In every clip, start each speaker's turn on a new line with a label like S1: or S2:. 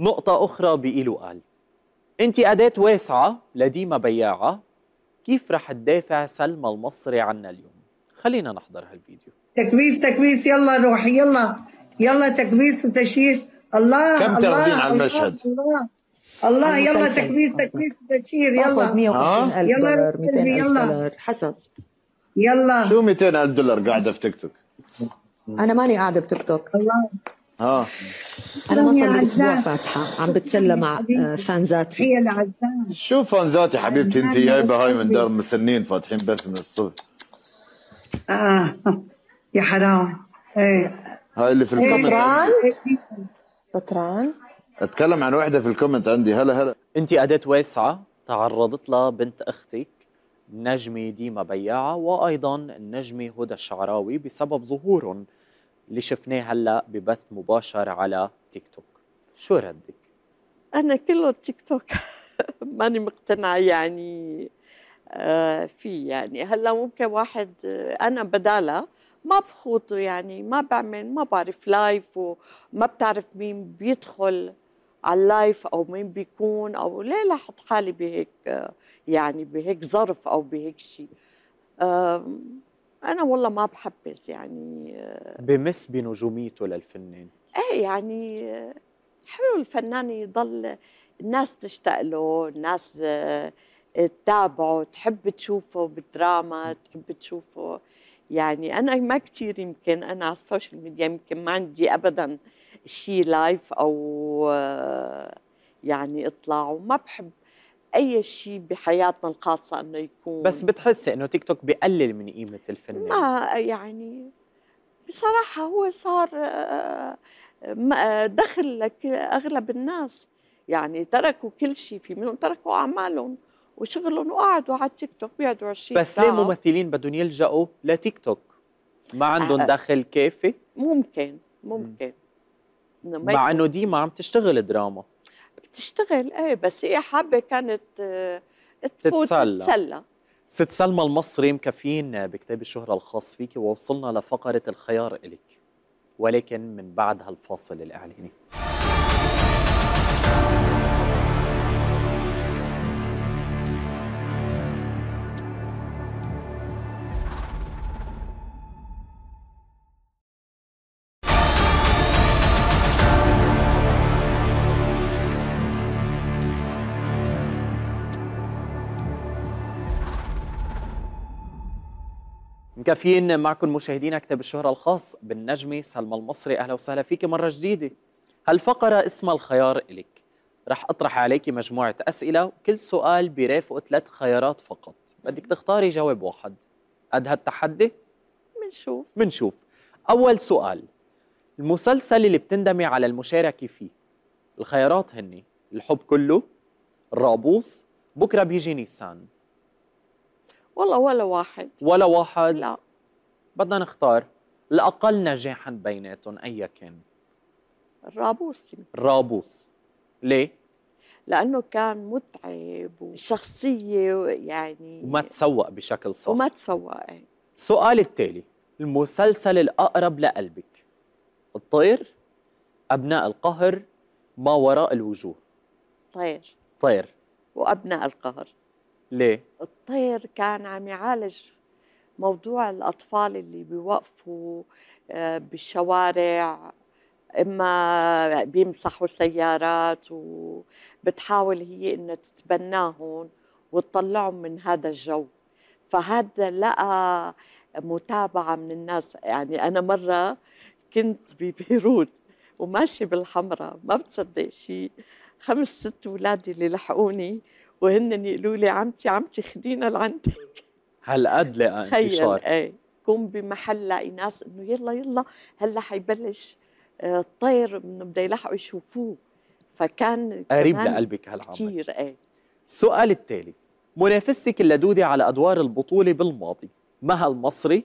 S1: نقطة أخرى بإله قال أنت أداة واسعة لديمة بياعة كيف رح تدافع سلمى المصري عنا اليوم خلينا نحضر هالفيديو
S2: تكبيس تكبيس يلا روح يلا يلا تكبيس وتشييد الله كم تاخذين على المشهد الله,
S1: الله يلا تكبير
S2: تكبير تكبير يلا 150000 دولار 200000 دولار حسب
S1: يلا شو الف دولار قاعده في تيك توك
S2: انا ماني قاعده بتيك توك الله اه انا ما صار لي اسبوع
S1: فاتحه عم بتسلى مع آه،
S2: فانزاتي هي العزام
S1: شو فانزاتي حبيبتي انت جايبه هاي من دار مسنين فاتحين بس من الصبح
S2: اه يا حرام ايه
S1: هاي اللي في الكومنت بطران
S2: إيه. بطران
S1: اتكلم عن وحده في الكومنت عندي هلا هلا انت اداه واسعه تعرضت لها بنت اختك النجمه ديما بياعه وايضا النجمه هدى الشعراوي بسبب ظهورهم اللي شفناه هلا ببث مباشر على تيك توك شو
S2: ردك؟ أنا كله تيك توك ماني مقتنعة يعني آه، في فيه يعني هلا ممكن واحد أنا بدالة ما بخوض يعني ما بعمل ما بعرف لايف وما بتعرف مين بيدخل على اللايف او مين بيكون او ليه لاحط حالي بهيك آه، يعني بهيك ظرف او بهيك شيء انا والله ما بحبس يعني آه،
S1: بمس بنجوميته للفنان
S2: ايه يعني آه، حلو الفنان يضل الناس تشتاق له الناس آه، تتابعه تحب تشوفه بالدراما تحب تشوفه يعني انا ما كثير يمكن انا على السوشيال ميديا يمكن ما عندي ابدا شيء لايف او يعني اطلع وما بحب اي شيء بحياتنا الخاصه انه يكون بس
S1: بتحسي انه تيك توك بقلل من قيمه الفن ما
S2: يعني بصراحه هو صار آه، دخل لك اغلب الناس يعني تركوا كل شيء في منهم تركوا اعمالهم وشغلهم وقعدوا على التيك توك بيقعدوا 20 بس ليه ممثلين
S1: بدهم يلجأوا لتيك توك؟ ما عندهم آه،, آه دخل كافي؟
S2: ممكن ممكن م. مع انه
S1: ديما عم تشتغل دراما
S2: تشتغل ايه بس هي حابه كانت آه، تتسلى تتسلى
S1: ست سلمى المصري مكفيين بكتاب الشهرة الخاص فيك ووصلنا لفقرة الخيار إلك ولكن من بعد هالفاصل الإعلاني مكافيين معكم مشاهدينا كتاب الشهرة الخاص بالنجمة سلمى المصري أهلا وسهلا فيك مرة جديدة هالفقرة اسمها الخيار إلك رح أطرح عليك مجموعة أسئلة كل سؤال بيرافقه ثلاث خيارات فقط بدك تختاري جواب واحد قد هالتحدي؟ منشوف منشوف أول سؤال المسلسل اللي بتندمي على المشاركة فيه الخيارات هني الحب كله الرابوس بكرة بيجي نيسان
S2: والله ولا واحد
S1: ولا واحد لا بدنا نختار الاقل نجاحا بيناتهم ايا كان الرابوس الرابوس
S2: ليه؟ لانه كان متعب وشخصيه يعني وما تسوق بشكل صح وما تسوق السؤال إيه. التالي المسلسل
S1: الاقرب لقلبك الطير ابناء القهر ما وراء الوجوه طير طير وابناء القهر ليه؟
S2: الطير كان عم يعالج موضوع الأطفال اللي بيوقفوا آه، بالشوارع إما بيمسحوا سيارات وبتحاول هي إن تتبناهم وتطلعهم من هذا الجو فهذا لقى متابعة من الناس يعني أنا مرة كنت ببيروت وماشي بالحمرة ما بتصدق شيء خمس ست ولادي اللي لحقوني وهن يقولوا لي عمتي عمتي خدينا لعندك
S1: هالقد لقى انتشار ايه
S2: كون بمحل لاقي ناس انه يلا يلا هلا حيبلش آه، الطير انه بده يلحقوا يشوفوه فكان قريب لقلبك هالعمل كثير ايه
S1: السؤال التالي منافستك اللدودة على أدوار البطولة بالماضي مها المصري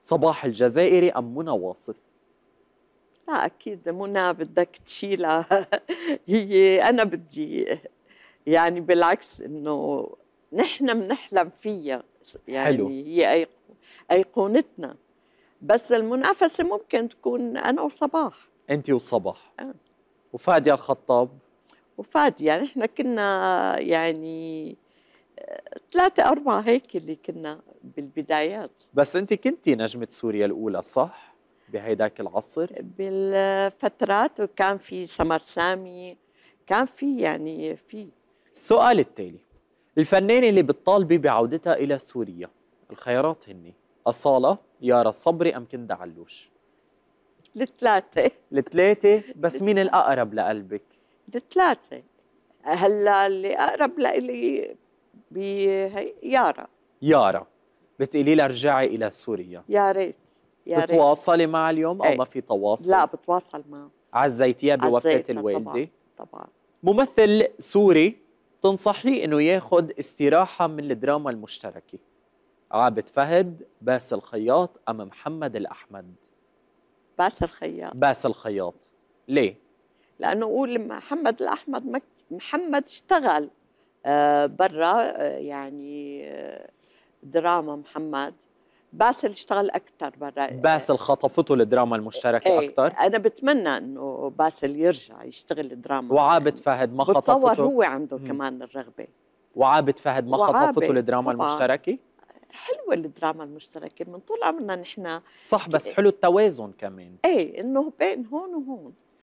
S1: صباح الجزائري
S2: أم منى واصف؟ لا أكيد منى بدك تشيلها هي أنا بدي يعني بالعكس انه نحن بنحلم فيها يعني حلو. هي ايقونتنا بس المنافسه ممكن تكون انا وصباح
S1: انت وصباح آه. وفادي الخطاب
S2: يعني نحن كنا يعني آه، ثلاثة أربعة هيك اللي كنا بالبدايات
S1: بس أنت كنتي نجمة سوريا الأولى صح؟ بهيداك العصر؟
S2: بالفترات وكان في سمر سامي كان في يعني في
S1: السؤال التالي الفنانة اللي بتطالبي بعودتها إلى سوريا الخيارات هني أصالة يارا صبري أم كندا
S2: علوش الثلاثة الثلاثة بس مين الأقرب لقلبك؟ الثلاثة هلا اللي أقرب لإلي بهي
S1: يارا بتقولي لها ارجعي إلى سوريا
S2: يا ريت يا ريت بتتواصلي
S1: معها اليوم أو ايه. ما في تواصل؟ لا
S2: بتواصل معها
S1: عزيتيها بوفاة الوالدة؟ طبعا طبعا ممثل سوري تنصحيه انه ياخد استراحه من الدراما المشتركه عابد فهد باسل خياط ام محمد الاحمد
S2: باسل خياط
S1: باسل خياط ليه
S2: لانه قول محمد الاحمد مك... محمد اشتغل آه برا آه يعني آه دراما محمد باسل اشتغل اكثر برا باسل خطفته الدراما المشتركه ايه اكثر انا بتمنى انه باسل يرجع يشتغل دراما وعابد يعني فهد ما خطفته بتصور هو عنده مم. كمان الرغبه وعابد فهد ما خطفته الدراما المشتركه حلوة الدراما المشتركة من طول عمرنا نحن صح بس حلو
S1: التوازن كمان
S2: ايه انه بين هون وهون